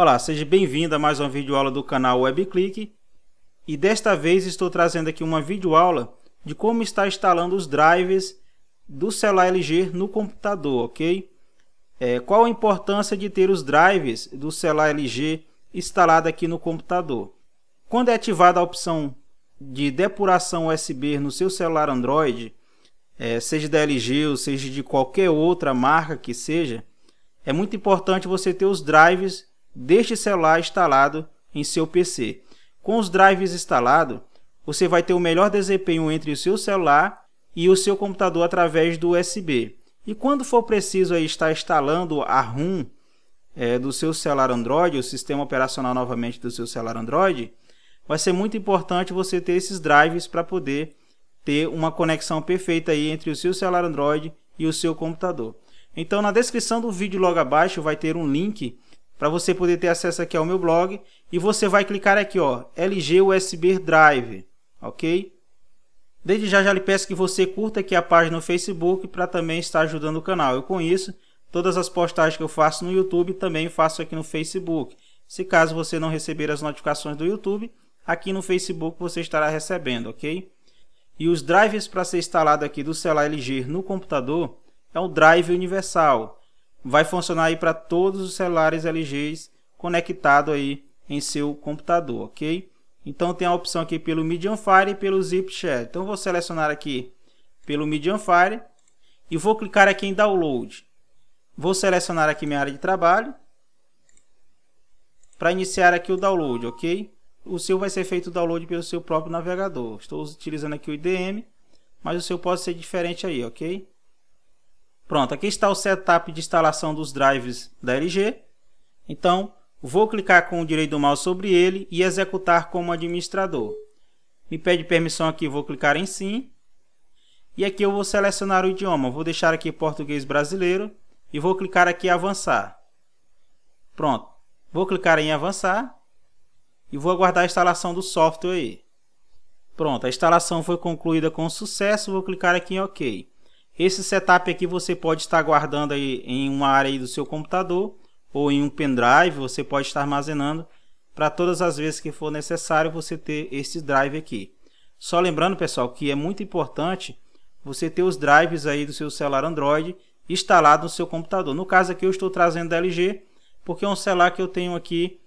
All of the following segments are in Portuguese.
Olá, seja bem-vindo a mais uma videoaula do canal WebClick e desta vez estou trazendo aqui uma videoaula de como está instalando os drivers do celular LG no computador, ok? É, qual a importância de ter os drivers do celular LG instalado aqui no computador? Quando é ativada a opção de depuração USB no seu celular Android, é, seja da LG ou seja de qualquer outra marca que seja, é muito importante você ter os drivers deste celular instalado em seu PC. Com os drives instalados, você vai ter o melhor desempenho entre o seu celular e o seu computador através do USB. E quando for preciso aí estar instalando a ROM é, do seu celular Android, o sistema operacional novamente do seu celular Android, vai ser muito importante você ter esses drives para poder ter uma conexão perfeita aí entre o seu celular Android e o seu computador. Então na descrição do vídeo logo abaixo vai ter um link para você poder ter acesso aqui ao meu blog e você vai clicar aqui ó LG USB Drive ok desde já já lhe peço que você curta aqui a página no Facebook para também estar ajudando o canal eu com isso todas as postagens que eu faço no YouTube também faço aqui no Facebook se caso você não receber as notificações do YouTube aqui no Facebook você estará recebendo ok e os drivers para ser instalado aqui do celular LG no computador é o drive universal vai funcionar aí para todos os celulares LGs conectado aí em seu computador, ok? Então tem a opção aqui pelo Medium Fire e pelo Zip Share. Então vou selecionar aqui pelo Medium Fire e vou clicar aqui em Download. Vou selecionar aqui minha área de trabalho para iniciar aqui o download, ok? O seu vai ser feito o download pelo seu próprio navegador. Estou utilizando aqui o IDM, mas o seu pode ser diferente aí, ok? Pronto, aqui está o setup de instalação dos drives da LG. Então, vou clicar com o direito do mouse sobre ele e executar como administrador. Me pede permissão aqui, vou clicar em sim. E aqui eu vou selecionar o idioma, vou deixar aqui português brasileiro e vou clicar aqui em avançar. Pronto, vou clicar em avançar e vou aguardar a instalação do software aí. Pronto, a instalação foi concluída com sucesso, vou clicar aqui em OK. Esse setup aqui você pode estar guardando aí em uma área aí do seu computador ou em um pendrive, você pode estar armazenando para todas as vezes que for necessário você ter esse drive aqui. Só lembrando, pessoal, que é muito importante você ter os drives aí do seu celular Android instalado no seu computador. No caso aqui eu estou trazendo da LG, porque é um celular que eu tenho aqui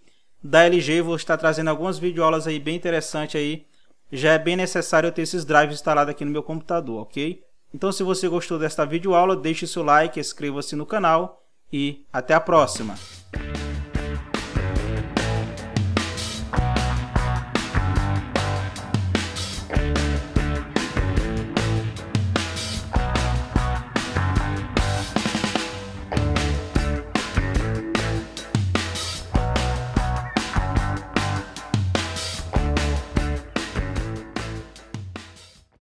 da LG, vou estar trazendo algumas videoaulas aí bem interessantes aí. Já é bem necessário eu ter esses drives instalados aqui no meu computador, ok? Então, se você gostou desta videoaula, deixe seu like, inscreva-se no canal e até a próxima!